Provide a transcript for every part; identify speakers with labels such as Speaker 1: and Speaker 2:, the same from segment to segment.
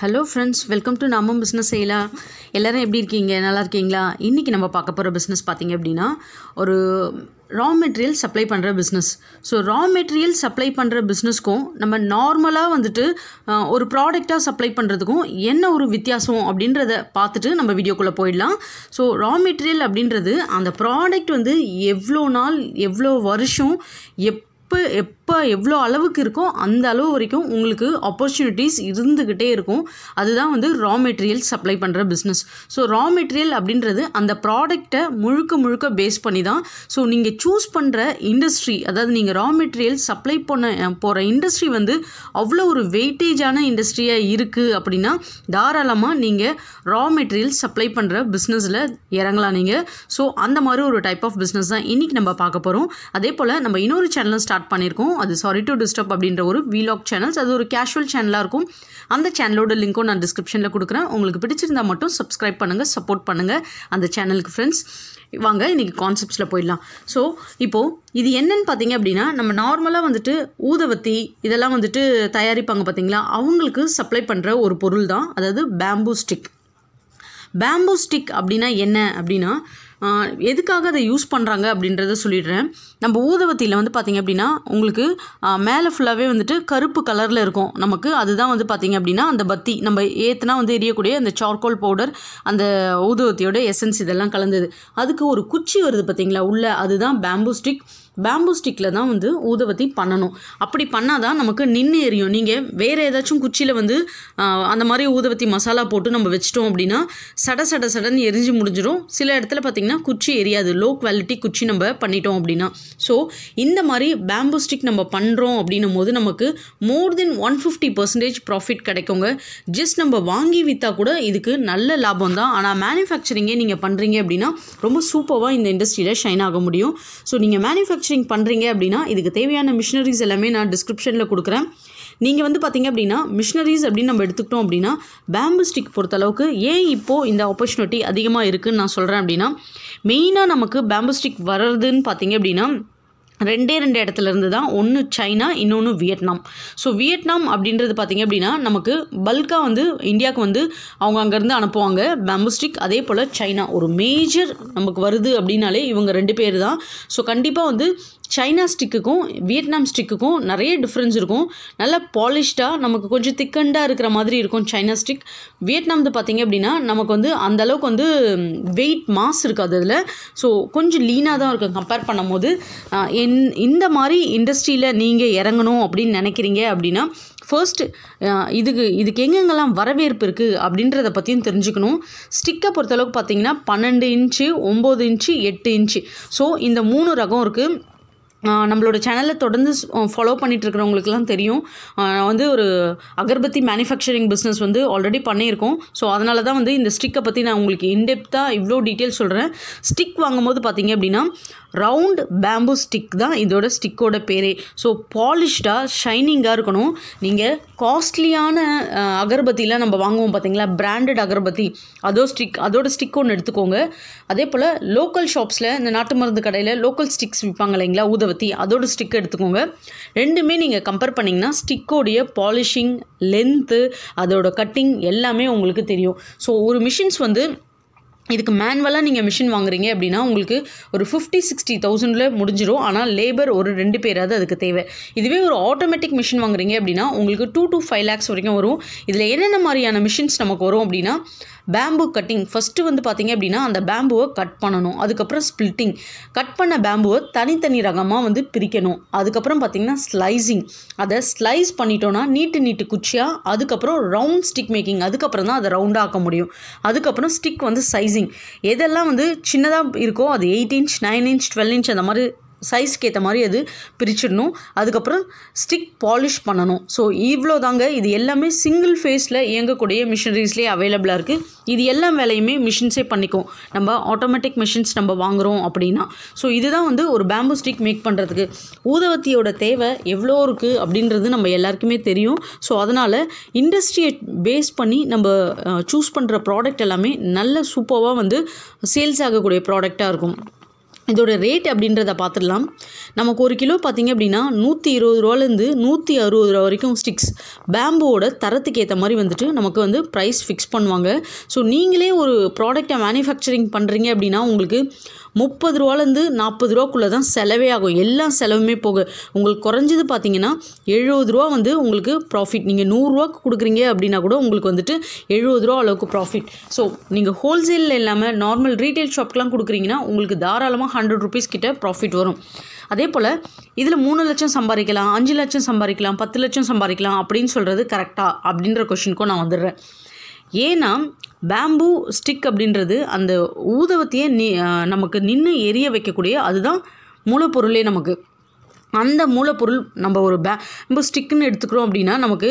Speaker 1: hello friends welcome to நம்ம business செய்யலாம் எல்லோரும் எப்படி இருக்கீங்க நல்லா இருக்கீங்களா இன்றைக்கி நம்ம பார்க்க போகிற பிஸ்னஸ் பார்த்தீங்க அப்படின்னா ஒரு ரா மெட்டீரியல் சப்ளை பண்ணுற business so raw material supply பண்ணுற பிஸ்னஸ்க்கும் நம்ம நார்மலாக வந்துட்டு ஒரு ப்ராடக்டாக சப்ளை பண்ணுறதுக்கும் என்ன ஒரு வித்தியாசம் அப்படின்றத பார்த்துட்டு நம்ம வீடியோக்குள்ளே போயிடலாம் ஸோ ரா மெட்டீரியல் அப்படின்றது அந்த ப்ராடக்ட் வந்து எவ்வளோ நாள் எவ்வளோ வருஷம் எப் எப்போ எப்போ எவ்வளோ அளவுக்கு இருக்கோ அந்த அளவு வரைக்கும் உங்களுக்கு ஆப்பர்ச்சுனிட்டிஸ் இருந்துக்கிட்டே இருக்கும் அதுதான் வந்து ரா மெட்டீரியல் சப்ளை பண்ணுற பிஸ்னஸ் ஸோ ரா மெட்டீரியல் அப்படின்றது அந்த ப்ராடக்டை முழுக்க முழுக்க பேஸ் பண்ணி தான் ஸோ நீங்கள் சூஸ் பண்ணுற இண்டஸ்ட்ரி அதாவது நீங்கள் ரா மெட்டீரியல் சப்ளை பண்ண போகிற இண்டஸ்ட்ரி வந்து அவ்வளோ ஒரு வெயிட்டேஜான இண்டஸ்ட்ரியாக இருக்குது அப்படின்னா தாராளமாக நீங்கள் ரா மெட்டீரியல் சப்ளை பண்ணுற பிஸ்னஸில் இறங்கலாம் நீங்கள் ஸோ அந்த மாதிரி ஒரு டைப் ஆஃப் பிஸ்னஸ் தான் இன்றைக்கி நம்ம பார்க்க போகிறோம் அதே போல் நம்ம இன்னொரு சேனலும் ஸ்டார்ட் ஸ்டார்ட் பண்ணியிருக்கோம் அது சாரி டு டிஸ்டர்ப் அப்படின்ற ஒரு விலாக் சேனல்ஸ் அது ஒரு கேஷுவல் சேனலாக இருக்கும் அந்த சேனலோட லிங்க்கும் நான் டிஸ்கிரிப்ஷனில் கொடுக்குறேன் உங்களுக்கு பிடிச்சிருந்தால் மட்டும் சப்ஸ்கிரைப் பண்ணுங்கள் சப்போர்ட் பண்ணுங்கள் அந்த சேனலுக்கு ஃப்ரெண்ட்ஸ் வாங்க இன்றைக்கி கான்செப்ட்ஸில் போயிடலாம் ஸோ இப்போது இது என்னென்னு பார்த்தீங்க அப்படின்னா நம்ம நார்மலாக வந்துட்டு ஊதவத்தி இதெல்லாம் வந்துட்டு தயாரிப்பாங்க பார்த்தீங்களா அவங்களுக்கு சப்ளை பண்ணுற ஒரு பொருள் தான் அதாவது பேம்பூ ஸ்டிக் பேம்பூ ஸ்டிக் அப்படின்னா என்ன அப்படின்னா எதுக்காக அதை யூஸ் பண்ணுறாங்க அப்படின்றத சொல்லிடுறேன் நம்ம ஊதவத்தியில் வந்து பார்த்திங்க அப்படின்னா உங்களுக்கு மேலே ஃபுல்லாகவே வந்துட்டு கருப்பு கலரில் இருக்கும் நமக்கு அதுதான் வந்து பார்த்திங்க அப்படின்னா அந்த பத்தி நம்ம ஏற்றுனா வந்து எரியக்கூடிய அந்த சார்கோல் பவுடர் அந்த ஊதவத்தியோட எசன்ஸ் இதெல்லாம் கலந்தது அதுக்கு ஒரு குச்சி வருது பார்த்திங்களா உள்ள அதுதான் பேம்பு ஸ்டிக் பேம்பு ஸ்டிக்கில் தான் வந்து ஊதுவத்தி பண்ணணும் அப்படி பண்ணால் தான் நமக்கு நின்று எரியும் நீங்கள் வேறு ஏதாச்சும் குச்சியில் வந்து அந்த மாதிரி ஊதவத்தி மசாலா போட்டு நம்ம வச்சிட்டோம் அப்படின்னா சட சட சடன் எரிஞ்சு முடிஞ்சிடும் சில இடத்துல பார்த்திங்கன்னா குச்சி எரியாது லோ குவாலிட்டி குச்சி நம்ம பண்ணிட்டோம் அப்படின்னா ஸோ இந்த மாதிரி பேம்பு ஸ்டிக் நம்ம பண்ணுறோம் அப்படின்னும் போது நமக்கு more than one fifty percentage profit கிடைக்குங்க ஜஸ்ட் நம்ம வாங்கி விற்றா கூட இதுக்கு நல்ல லாபம் தான் ஆனால் மேனுஃபேக்சரிங்கே நீங்கள் பண்ணுறீங்க அப்படின்னா ரொம்ப சூப்பராக இந்த இண்டஸ்ட்ரியில் ஷைன் ஆக முடியும் ஸோ நீங்கள் மேனுஃபேக்சர் மேனுஃபேக்சரிங் பண்ணுறீங்க அப்படின்னா இதுக்கு தேவையான மிஷினரிஸ் எல்லாமே நான் டிஸ்கிரிப்ஷனில் கொடுக்குறேன் நீங்கள் வந்து பார்த்தீங்க அப்படின்னா மிஷினரிஸ் அப்படின்னு நம்ம எடுத்துக்கிட்டோம் அப்படின்னா பேம்பு ஸ்டிக் பொறுத்தளவுக்கு ஏன் இப்போது இந்த ஆப்பர்ச்சுனிட்டி அதிகமாக இருக்குதுன்னு நான் சொல்கிறேன் அப்படின்னா மெயினாக நமக்கு பேம்பு ஸ்டிக் வர்றதுன்னு பார்த்தீங்க அப்படின்னா ரெண்டே ரெண்டு இடத்துல இருந்து தான் ஒன்று சைனா இன்னொன்று வியட்நாம் ஸோ வியட்நாம் அப்படின்றது பார்த்திங்க அப்படின்னா நமக்கு பல்காக வந்து இந்தியாவுக்கு வந்து அவங்க அங்கேருந்து அனுப்புவாங்க பேம்புஸ்டிக் அதே போல் சைனா ஒரு மேஜர் நமக்கு வருது அப்படின்னாலே இவங்க ரெண்டு பேர் தான் ஸோ கண்டிப்பாக வந்து சைனா ஸ்டிக்குக்கும் வியட்நாம் ஸ்டிக்குக்கும் நிறைய டிஃப்ரென்ஸ் இருக்கும் நல்லா பாலிஷ்டாக நமக்கு கொஞ்சம் திக்கண்டாக இருக்கிற மாதிரி இருக்கும் சைனா ஸ்டிக் வியட்நாம்து பார்த்திங்க அப்படின்னா நமக்கு வந்து அந்தளவுக்கு வந்து வெயிட் மாஸ் இருக்காது அதில் ஸோ கொஞ்சம் லீனாக தான் இருக்கும் கம்பேர் பண்ணும்போது என் இந்த மாதிரி இண்டஸ்ட்ரியில் நீங்கள் இறங்கணும் அப்படின்னு நினைக்கிறீங்க அப்படின்னா ஃபர்ஸ்ட்டு இதுக்கு இதுக்கு எங்கெங்கெல்லாம் வரவேற்பு இருக்குது அப்படின்றத பற்றியும் தெரிஞ்சுக்கணும் ஸ்டிக்கை பொறுத்தளவுக்கு பார்த்திங்கன்னா பன்னெண்டு இன்ச்சு ஒம்பது இன்ச்சு எட்டு இன்ச்சு ஸோ இந்த மூணு ரகம் இருக்குது நம்மளோட சேனலை தொடர்ந்து ஃபாலோ பண்ணிகிட்டு இருக்கிறவங்களுக்குலாம் தெரியும் வந்து ஒரு அகர்பத்தி மேனுஃபேக்சரிங் பிஸ்னஸ் வந்து ஆல்ரெடி பண்ணியிருக்கோம் ஸோ அதனால தான் வந்து இந்த ஸ்டிக்கை பற்றி நான் உங்களுக்கு இன்டெப்த்தாக இவ்வளோ டீட்டெயில் சொல்கிறேன் ஸ்டிக் வாங்கும்போது பார்த்திங்க அப்படின்னா ரவுண்ட் பேம்பு ஸ்டிக் தான் இதோட ஸ்டிக்கோட பேரே ஸோ பாலிஷ்டாக ஷைனிங்காக இருக்கணும் நீங்கள் காஸ்ட்லியான அகர்பத்திலாம் நம்ம வாங்குவோம் பார்த்தீங்களா பிராண்டட் அகர்பத்தி அதோ ஸ்டிக் அதோட ஸ்டிக் ஒன்று எடுத்துக்கோங்க அதே போல் லோக்கல் ஷாப்ஸில் இந்த நாட்டு மருந்து கடையில் லோக்கல் ஸ்டிக்ஸ் விற்பாங்க இல்லைங்களா ஊதவத்தி அதோட ஸ்டிக் எடுத்துக்கோங்க ரெண்டுமே நீங்கள் கம்பேர் பண்ணிங்கன்னா ஸ்டிக்கோடைய பாலிஷிங் லென்த்து அதோட கட்டிங் எல்லாமே உங்களுக்கு தெரியும் ஸோ ஒரு மிஷின்ஸ் வந்து இதுக்கு மேனுவலாக நீங்கள் மிஷின் வாங்குறீங்க அப்படின்னா உங்களுக்கு ஒரு ஃபிஃப்டி சிக்ஸ்டி தௌசண்டில் முடிஞ்சிடும் ஆனால் லேபர் ஒரு ரெண்டு பேராது அதுக்கு தேவை இதுவே ஒரு ஆட்டோமேட்டிக் மிஷின் வாங்குறீங்க அப்படின்னா உங்களுக்கு டூ டு ஃபைவ் லேக்ஸ் வரைக்கும் வரும் இதில் என்னென்ன மாதிரியான மிஷின்ஸ் நமக்கு வரும் அப்படின்னா பேம்பு கட்டிங் ஃபஸ்ட்டு வந்து பார்த்திங்க அப்படின்னா அந்த பேம்புவை கட் பண்ணணும் அதுக்கப்புறம் ஸ்ப்ளிட்டிங் கட் பண்ண பேம்புவை தனித்தனி ரகமாக வந்து பிரிக்கணும் அதுக்கப்புறம் பார்த்திங்கன்னா ஸ்லைசிங் அதை ஸ்லைஸ் பண்ணிட்டோன்னா நீட்டு நீட்டு குச்சியாக அதுக்கப்புறம் ரவுண்ட் ஸ்டிக் மேக்கிங் அதுக்கப்புறம் தான் அதை ரவுண்டாக ஆக்க முடியும் அதுக்கப்புறம் ஸ்டிக் வந்து சைஸ் சைஸிங் எதெல்லாம் வந்து சின்னதாக இருக்கோ அது eight inch nine inch twelve inch அந்த மாதிரி சைஸ்க்கு ஏற்ற மாதிரி அது பிரிச்சிடணும் அதுக்கப்புறம் ஸ்டிக் பாலிஷ் பண்ணணும் ஸோ இவ்வளோ தாங்க இது எல்லாமே சிங்கிள் ஃபேஸில் இயங்கக்கூடிய மிஷினரிஸ்லேயே அவைலபிளாக இருக்குது இது எல்லா வேலையுமே மிஷின்ஸே பண்ணிக்கும் நம்ம ஆட்டோமேட்டிக் மிஷின்ஸ் நம்ம வாங்குகிறோம் அப்படின்னா ஸோ இதுதான் வந்து ஒரு பேம்பு ஸ்டிக் மேக் பண்ணுறதுக்கு ஊதவத்தியோட தேவை எவ்வளோ இருக்குது அப்படின்றது நம்ம எல்லாருக்குமே தெரியும் ஸோ அதனால் இண்டஸ்ட்ரியை பேஸ் பண்ணி நம்ம சூஸ் பண்ணுற ப்ராடக்ட் எல்லாமே நல்ல சூப்பராக வந்து சேல்ஸ் ஆகக்கூடிய ப்ராடக்டாக இருக்கும் இதோட ரேட் அப்படின்றத பார்த்துடலாம் நமக்கு ஒரு கிலோ பார்த்திங்க அப்படின்னா நூற்றி இருபது ரூபாலேருந்து நூற்றி அறுபது ரூபா வரைக்கும் ஸ்டிக்ஸ் பேம்போட தரத்துக்கு ஏற்ற மாதிரி வந்துட்டு நமக்கு வந்து ப்ரைஸ் ஃபிக்ஸ் பண்ணுவாங்க ஸோ நீங்களே ஒரு ப்ராடக்டை மேனுஃபேக்சரிங் பண்ணுறீங்க அப்படின்னா உங்களுக்கு முப்பது ரூபாலேருந்து நாற்பது ரூபாக்குள்ளே தான் செலவே ஆகும் எல்லா செலவுமே போக உங்களுக்கு குறைஞ்சது பார்த்தீங்கன்னா எழுபது ரூபா வந்து உங்களுக்கு ப்ராஃபிட் நீங்கள் நூறுரூவாக்கு கொடுக்குறீங்க அப்படின்னா கூட உங்களுக்கு வந்துட்டு எழுபது ரூபா அளவுக்கு ப்ராஃபிட் ஸோ நீங்கள் ஹோல்சேலில் இல்லாமல் நார்மல் ரீட்டைல் ஷாப்க்கெலாம் கொடுக்குறீங்கன்னா உங்களுக்கு தாராளமாக ஹண்ட்ரட் ருபீஸ் கிட்ட ப்ராஃபிட் வரும் அதே போல் இதில் மூணு லட்சம் சம்பாதிக்கலாம் அஞ்சு லட்சம் சம்பாதிக்கலாம் பத்து லட்சம் சம்பாதிக்கலாம் அப்படின்னு சொல்கிறது கரெக்டாக அப்படின்ற கொஷினுக்கும் நான் வந்துடுறேன் ஏன்னா பேம்பு ஸ்டிக் அப்படின்றது அந்த ஊதவத்தையே நமக்கு நின்று எரிய வைக்கக்கூடிய அதுதான் மூலப்பொருளே நமக்கு அந்த மூலப்பொருள் நம்ம ஒரு பே நம்ம ஸ்டிக்குன்னு எடுத்துக்கிறோம் அப்படின்னா நமக்கு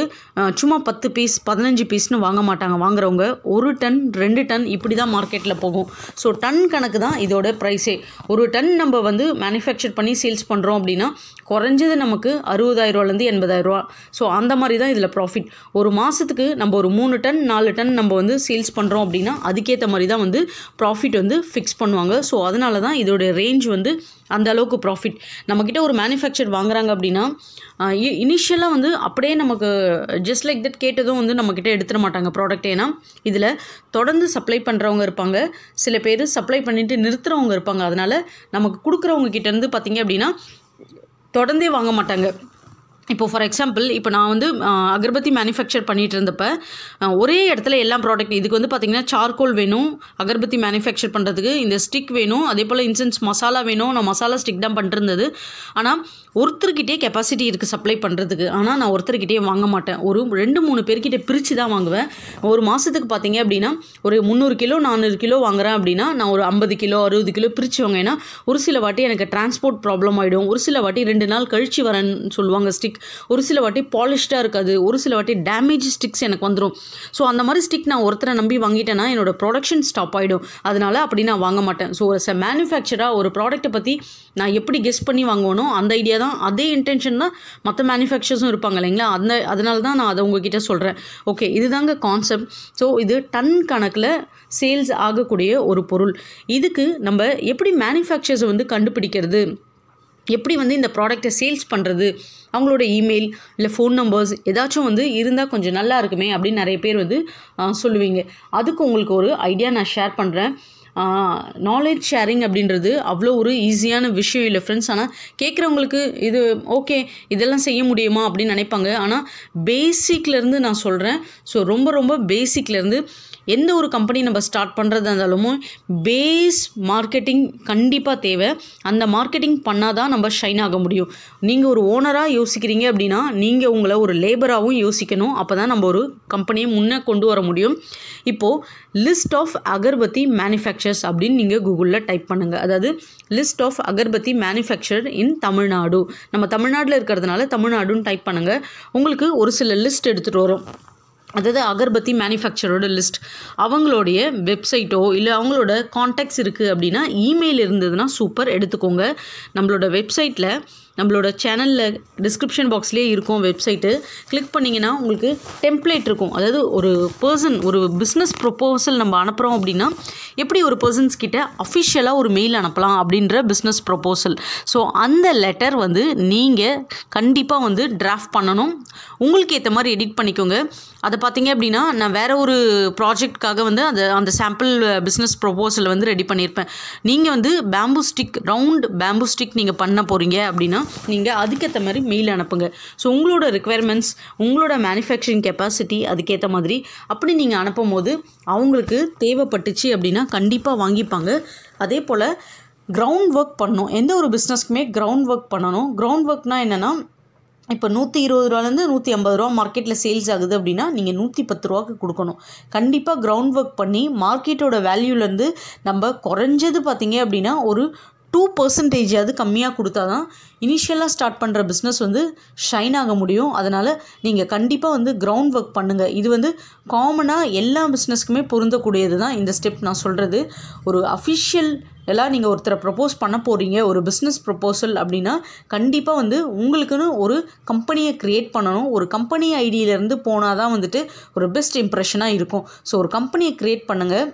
Speaker 1: சும்மா பத்து பீஸ் பதினஞ்சு பீஸ்னு வாங்க மாட்டாங்க வாங்குறவங்க ஒரு டன் ரெண்டு டன் இப்படி தான் மார்க்கெட்டில் போகும் ஸோ டன் கணக்கு தான் இதோட ப்ரைஸே ஒரு டன் நம்ம வந்து மேனுஃபேக்சர் பண்ணி சேல்ஸ் பண்ணுறோம் அப்படின்னா குறைஞ்சது நமக்கு அறுபதாயிரூவாலேருந்து எண்பதாயிரரூவா ஸோ அந்த மாதிரி தான் இதில் ப்ராஃபிட் ஒரு மாதத்துக்கு நம்ம ஒரு மூணு டன் நாலு டன் நம்ம வந்து சேல்ஸ் பண்ணுறோம் அப்படின்னா அதுக்கேற்ற மாதிரி தான் வந்து ப்ராஃபிட் வந்து ஃபிக்ஸ் பண்ணுவாங்க ஸோ அதனால தான் இதோடய ரேஞ்ச் வந்து அந்த அளவுக்கு ப்ராஃபிட் நம்மக்கிட்ட ஒரு மேனுஃபேக்சர் வாங்குறாங்க அப்படின்னா இனிஷியலாக வந்து அப்படியே நமக்கு ஜஸ்ட் லைக் தட் கேட்டதும் வந்து நம்மக்கிட்ட எடுத்துட மாட்டாங்க ப்ராடக்ட் ஏன்னா இதில் தொடர்ந்து சப்ளை பண்ணுறவங்க இருப்பாங்க சில பேர் சப்ளை பண்ணிட்டு நிறுத்துகிறவங்க இருப்பாங்க அதனால் நமக்கு கொடுக்குறவங்க கிட்டேருந்து பார்த்திங்க அப்படின்னா தொடர்ந்தே வாங்க மாட்டாங்க இப்போ ஃபார் எக்ஸாம்பிள் இப்போ நான் வந்து அகர்பத்தி மேனுஃபேக்சர் பண்ணிகிட்டு இருந்தப்ப ஒரே இடத்துல எல்லா ப்ராடக்ட் இதுக்கு வந்து பார்த்திங்கன்னா சார்கோல் வேணும் அகர்பத்தி மேனுஃபேக்சர் பண்ணுறதுக்கு இந்த ஸ்டிக் வேணும் அதே போல் இன்சென்ஸ் மசாலா வேணும் நான் மசாலா ஸ்டிக் தான் பண்ணிருந்தது ஆனால் ஒருத்தர்கிட்டே கெப்பாசிட்டி இருக்குது சப்ளை பண்ணுறதுக்கு ஆனால் நான் ஒருத்தர்கிட்டே வாங்க மாட்டேன் ஒரு ரெண்டு மூணு பேர்கிட்ட பிரித்து தான் வாங்குவேன் ஒரு மாதத்துக்கு பார்த்தீங்க அப்படின்னா ஒரு முந்நூறு கிலோ நானூறு கிலோ வாங்குறேன் அப்படின்னா நான் ஒரு ஐம்பது கிலோ அறுபது கிலோ பிரித்து வாங்க ஏன்னா ஒரு சில வாட்டி எனக்கு டிரான்ஸ்போர்ட் ப்ராப்ளம் ஆகிடும் ஒரு சில வாட்டி ரெண்டு நாள் கழித்து வரேன்னு சொல்லுவாங்க ஸ்டிக் ஸ்டிக் ஒரு சில வாட்டி பாலிஷ்டாக இருக்காது ஒரு சில வாட்டி டேமேஜ் ஸ்டிக்ஸ் எனக்கு வந்துடும் ஸோ அந்த மாதிரி ஸ்டிக் நான் ஒருத்தரை நம்பி வாங்கிட்டேன்னா என்னோடய ப்ரொடக்ஷன் ஸ்டாப் ஆகிடும் அதனால் அப்படி நான் வாங்க மாட்டேன் ஸோ ஒரு மேனுஃபேக்சராக ஒரு ப்ராடக்ட்டை பற்றி நான் எப்படி கெஸ் பண்ணி வாங்கணும் அந்த ஐடியா தான் அதே இன்டென்ஷன் தான் மற்ற மேனுஃபேக்சர்ஸும் இருப்பாங்க இல்லைங்களா அந்த அதனால தான் நான் அதை உங்ககிட்ட சொல்கிறேன் ஓகே இதுதாங்க கான்செப்ட் ஸோ இது டன் கணக்கில் சேல்ஸ் ஆகக்கூடிய ஒரு பொருள் இதுக்கு நம்ம எப்படி மேனுஃபேக்சர்ஸை வந்து கண்டுபிடிக்கிறது எப்படி வந்து இந்த ப்ராடக்ட்டை சேல்ஸ் பண்ணுறது அவங்களோட இமெயில் இல்லை ஃபோன் நம்பர்ஸ் ஏதாச்சும் வந்து இருந்தால் கொஞ்சம் நல்லா இருக்குமே அப்படின்னு நிறைய பேர் வந்து சொல்லுவீங்க அதுக்கு உங்களுக்கு ஒரு ஐடியா நான் ஷேர் பண்ணுறேன் நாலேஜ் ஷேரிங் அப்படின்றது அவ்வளோ ஒரு ஈஸியான விஷயம் இல்லை ஃப்ரெண்ட்ஸ் ஆனால் கேட்குறவங்களுக்கு இது ஓகே இதெல்லாம் செய்ய முடியுமா அப்படின்னு நினைப்பாங்க ஆனால் பேசிக்லேருந்து நான் சொல்கிறேன் ஸோ ரொம்ப ரொம்ப பேசிக்லேருந்து எந்த ஒரு கம்பெனி நம்ம ஸ்டார்ட் பண்ணுறதா இருந்தாலும் பேஸ் மார்க்கெட்டிங் கண்டிப்பாக தேவை அந்த மார்க்கெட்டிங் பண்ணால் தான் நம்ம ஷைன் ஆக முடியும் நீங்கள் ஒரு ஓனராக யோசிக்கிறீங்க அப்படின்னா நீங்கள் உங்களை ஒரு லேபராகவும் யோசிக்கணும் அப்போ தான் நம்ம ஒரு கம்பெனியை முன்னே கொண்டு வர முடியும் இப்போது list of agarbatti manufacturer manufacturers அப்படின்னு நீங்கள் கூகுளில் டைப் பண்ணுங்கள் அதாவது list of agarbatti manufacturer in Tamil Nadu நம்ம தமிழ்நாட்டில் இருக்கிறதுனால தமிழ்நாடுன்னு டைப் பண்ணுங்கள் உங்களுக்கு ஒரு சில லிஸ்ட் எடுத்துகிட்டு வரும் அதாவது அகர்பத்தி மேனுஃபேக்சரோட லிஸ்ட் அவங்களுடைய வெப்சைட்டோ இல்லை அவங்களோட காண்டாக்ட்ஸ் இருக்குது அப்படின்னா இமெயில் இருந்ததுன்னா சூப்பர் எடுத்துக்கோங்க நம்மளோட வெப்சைட்டில் நம்மளோட சேனலில் டிஸ்கிரிப்ஷன் பாக்ஸ்லேயே இருக்கும் வெப்சைட்டு கிளிக் பண்ணிங்கன்னா உங்களுக்கு டெம்ப்ளேட் இருக்கும் அதாவது ஒரு பர்சன் ஒரு பிஸ்னஸ் ப்ரொப்போசல் நம்ம அனுப்புகிறோம் அப்படின்னா எப்படி ஒரு பர்சன்ஸ் அஃபிஷியலாக ஒரு மெயில் அனுப்பலாம் அப்படின்ற பிஸ்னஸ் ப்ரொப்போசல் ஸோ அந்த லெட்டர் வந்து நீங்கள் கண்டிப்பாக வந்து டிராஃப்ட் பண்ணணும் உங்களுக்கு ஏற்ற மாதிரி எடிட் பண்ணிக்கோங்க அதை பார்த்தீங்க அப்படின்னா நான் வேறு ஒரு ப்ராஜெக்ட்காக வந்து அந்த அந்த சாம்பிள் பிஸ்னஸ் ப்ரொபோசலை வந்து ரெடி பண்ணியிருப்பேன் நீங்கள் வந்து bamboo stick round bamboo stick நீங்கள் பண்ண போகிறீங்க அப்படின்னா நீங்கள் அதுக்கேற்ற மாதிரி மெயில் அனுப்புங்க ஸோ உங்களோட ரெக்குயர்மெண்ட்ஸ் உங்களோட மேனுஃபேக்சரிங் கெப்பாசிட்டி அதுக்கேற்ற மாதிரி அப்படி நீங்கள் அனுப்பும் போது அவங்களுக்கு தேவைப்பட்டுச்சு அப்படின்னா கண்டிப்பாக வாங்கிப்பாங்க அதே போல் கிரவுண்ட் ஒர்க் பண்ணணும் எந்த ஒரு பிஸ்னஸ்க்குமே கிரவுண்ட் ஒர்க் பண்ணணும் கிரவுண்ட் ஒர்க்னால் என்னென்னா இப்போ நூற்றி இருபது ரூபாலேருந்து நூற்றி ஐம்பது ரூபா மார்க்கெட்டில் சேல்ஸ் ஆகுது அப்படின்னா நீங்கள் நூற்றி பத்து ரூபாக்கு கொடுக்கணும் கண்டிப்பாக கிரவுண்ட் ஒர்க் பண்ணி மார்க்கெட்டோட வேல்யூலேருந்து நம்ம குறைஞ்சது பார்த்திங்க அப்படின்னா ஒரு டூ பர்சன்டேஜாவது கம்மியாக கொடுத்தா தான் இனிஷியலாக ஸ்டார்ட் பண்ணுற பிஸ்னஸ் வந்து ஷைன் ஆக முடியும் அதனால் நீங்கள் கண்டிப்பாக வந்து கிரவுண்ட் ஒர்க் பண்ணுங்கள் இது வந்து காமனாக எல்லா பிஸ்னஸ்க்குமே பொருந்தக்கூடியது தான் இந்த ஸ்டெப் நான் சொல்கிறது ஒரு அஃபிஷியல் எல்லாம் நீங்கள் ஒருத்தரை ப்ரப்போஸ் பண்ண போகிறீங்க ஒரு பிஸ்னஸ் ப்ரப்போசல் அப்படின்னா கண்டிப்பாக வந்து உங்களுக்குன்னு ஒரு கம்பெனியை க்ரியேட் பண்ணணும் ஒரு கம்பெனி ஐடியிலேருந்து போனால் தான் வந்துட்டு ஒரு பெஸ்ட் இம்ப்ரெஷனாக இருக்கும் ஸோ ஒரு கம்பெனியை க்ரியேட் பண்ணுங்கள்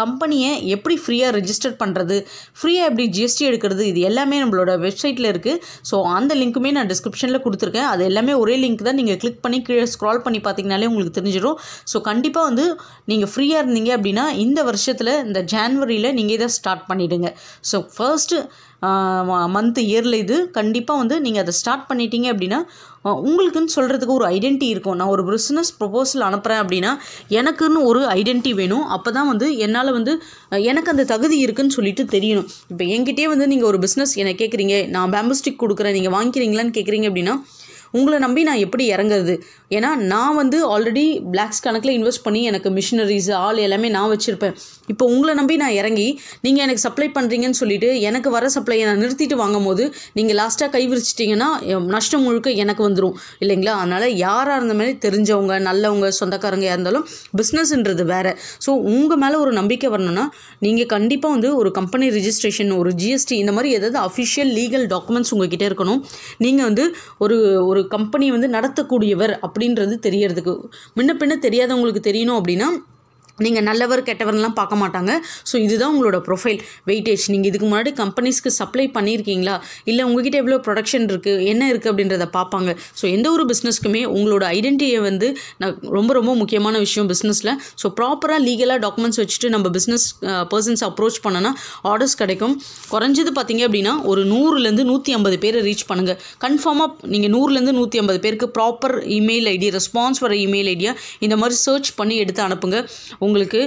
Speaker 1: கம்பெனியை எப்படி ஃப்ரீயாக ரெஜிஸ்டர் பண்ணுறது ஃப்ரீயாக எப்படி ஜிஎஸ்டி எடுக்கிறது இது எல்லாமே நம்மளோட வெப்சைட்டில் இருக்குது ஸோ அந்த லிங்க்குமே நான் டிஸ்கிரிப்ஷனில் கொடுத்துருக்கேன் அது எல்லாமே ஒரே லிங்க் தான் நீங்கள் கிளிக் பண்ணி கீழே ஸ்க்ரால் பண்ணி பார்த்தீங்கனாலே உங்களுக்கு தெரிஞ்சிடும் ஸோ கண்டிப்பாக வந்து நீங்கள் ஃப்ரீயாக இருந்தீங்க அப்படின்னா இந்த வருஷத்தில் இந்த ஜான்வரியில் நீங்கள் இதை ஸ்டார்ட் பண்ணிவிடுங்க ஸோ ஃபர்ஸ்ட்டு மந்த்து இயரில் இது கண்டிப்பாக வந்து நீங்கள் அதை ஸ்டார்ட் பண்ணிட்டீங்க அப்படின்னா உங்களுக்குன்னு சொல்கிறதுக்கு ஒரு ஐடென்டி இருக்கும் நான் ஒரு பிஸ்னஸ் ப்ரொபோசல் அனுப்புகிறேன் அப்படின்னா எனக்குன்னு ஒரு ஐடென்டிட்டி வேணும் அப்போ தான் வந்து என்னால் வந்து எனக்கு அந்த தகுதி இருக்குதுன்னு சொல்லிட்டு தெரியணும் இப்போ என்கிட்டே வந்து நீங்கள் ஒரு பிஸ்னஸ் என்னை கேட்குறீங்க நான் பேம்பஸ்டிக் கொடுக்குறேன் நீங்கள் வாங்கிக்கிறீங்களான்னு கேட்குறீங்க அப்படின்னா உங்களை நம்பி நான் எப்படி இறங்குறது ஏன்னா நான் வந்து ஆல்ரெடி பிளாக்ஸ் கணக்கில் இன்வெஸ்ட் பண்ணி எனக்கு மிஷினரிஸ் ஆள் எல்லாமே நான் வச்சுருப்பேன் இப்போ உங்களை நம்பி நான் இறங்கி நீங்கள் எனக்கு சப்ளை பண்ணுறீங்கன்னு சொல்லிவிட்டு எனக்கு வர சப்ளையை நான் நிறுத்திட்டு வாங்கும் போது நீங்கள் லாஸ்ட்டாக கை விரிச்சிட்டிங்கன்னா நஷ்டம் முழுக்க எனக்கு வந்துடும் இல்லைங்களா அதனால் யாராக இருந்த மாதிரி தெரிஞ்சவங்க நல்லவங்க சொந்தக்காரங்க இருந்தாலும் பிஸ்னஸ்ன்றது வேறு ஸோ உங்கள் மேலே ஒரு நம்பிக்கை வரணும்னா நீங்கள் கண்டிப்பாக வந்து ஒரு கம்பெனி ரிஜிஸ்ட்ரேஷன் ஒரு ஜிஎஸ்டி இந்த மாதிரி ஏதாவது அஃபிஷியல் லீகல் டாக்குமெண்ட்ஸ் உங்கள் கிட்டே இருக்கணும் நீங்கள் வந்து ஒரு ஒரு கம்பெனி வந்து நடத்தக்கூடியவர் அப்படின்றது தெரியறதுக்கு முன்ன பின்ன தெரியாதவங்களுக்கு தெரியணும் அப்படின்னா நீங்கள் நல்லவர் கெட்டவர்லாம் பார்க்க மாட்டாங்க ஸோ இதுதான் உங்களோட ப்ரொஃபைல் வெயிட்டேஜ் நீங்கள் இதுக்கு முன்னாடி கம்பெனிஸ்க்கு சப்ளை பண்ணியிருக்கீங்களா இல்லை உங்ககிட்ட எவ்வளோ ப்ரொடக்ஷன் இருக்குது என்ன இருக்குது அப்படின்றத பார்ப்பாங்க ஸோ எந்த ஒரு பிஸ்னஸ்க்குமே உங்களோட ஐடென்டிட்டியை வந்து நான் ரொம்ப ரொம்ப முக்கியமான விஷயம் பிஸ்னஸில் ஸோ ப்ராப்பராக லீகலாக டாக்குமெண்ட்ஸ் வச்சுட்டு நம்ம பிஸ்னஸ் பர்சன்ஸ் அப்ரோச் பண்ணோன்னா ஆர்டர்ஸ் கிடைக்கும் குறைஞ்சது பார்த்தீங்க அப்படின்னா ஒரு நூறுலேருந்து நூற்றி ஐம்பது பேரை ரீச் பண்ணுங்கள் கன்ஃபார்மாக நீங்கள் நூறுலேருந்து நூற்றி ஐம்பது பேருக்கு ப்ராப்பர் இமெயில் ஐடி ரெஸ்பான்ஸ் வர இமெயில் ஐடியா இந்த மாதிரி சர்ச் பண்ணி எடுத்து அனுப்புங்க உங்களுக்கு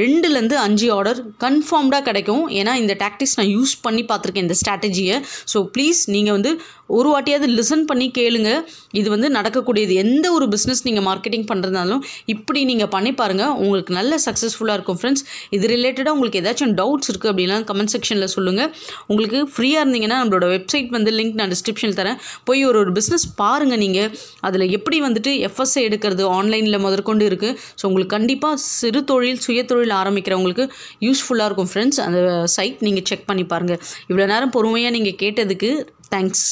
Speaker 1: ரெண்டுலேருந்து அஞ்சு ஆர்டர் கன்ஃபார்ம்டாக கிடைக்கும் ஏன்னா இந்த டாக்டிக்ஸ் நான் யூஸ் பண்ணி பார்த்துருக்கேன் இந்த ஸ்ட்ராட்டஜியை ஸோ ப்ளீஸ் நீங்கள் வந்து ஒரு வாட்டியாவது லிசன் பண்ணி கேளுங்க இது வந்து நடக்கக்கூடியது எந்த ஒரு பிஸ்னஸ் நீங்கள் மார்க்கெட்டிங் பண்ணுறதுனாலும் இப்படி நீங்கள் பண்ணி பாருங்கள் உங்களுக்கு நல்ல சக்ஸஸ்ஃபுல்லாக இருக்கும் ஃப்ரெண்ட்ஸ் இது ரிலேட்டடாக உங்களுக்கு ஏதாச்சும் டவுட்ஸ் இருக்குது அப்படின்னா கமெண்ட் செக்ஷனில் சொல்லுங்கள் உங்களுக்கு ஃப்ரீயாக இருந்தீங்கன்னா நம்மளோட வெப்சைட் வந்து லிங்க் நான் டிஸ்கிரிப்ஷனில் தரேன் போய் ஒரு ஒரு பிஸ்னஸ் பாருங்கள் நீங்கள் அதில் எப்படி வந்துட்டு எஃப்எஸ்ஐ எடுக்கிறது ஆன்லைனில் முதற்கொண்டு இருக்குது ஸோ உங்களுக்கு கண்டிப்பாக சிறு சிறு தொழில் சுய தொழில் ஆரம்பிக்கிறவங்களுக்கு யூஸ்ஃபுல்லாக இருக்கும் ஃப்ரெண்ட்ஸ் அந்த சைட் நீங்கள் செக் பண்ணி பாருங்கள் இவ்வளோ நேரம் பொறுமையாக நீங்கள் கேட்டதுக்கு தேங்க்ஸ்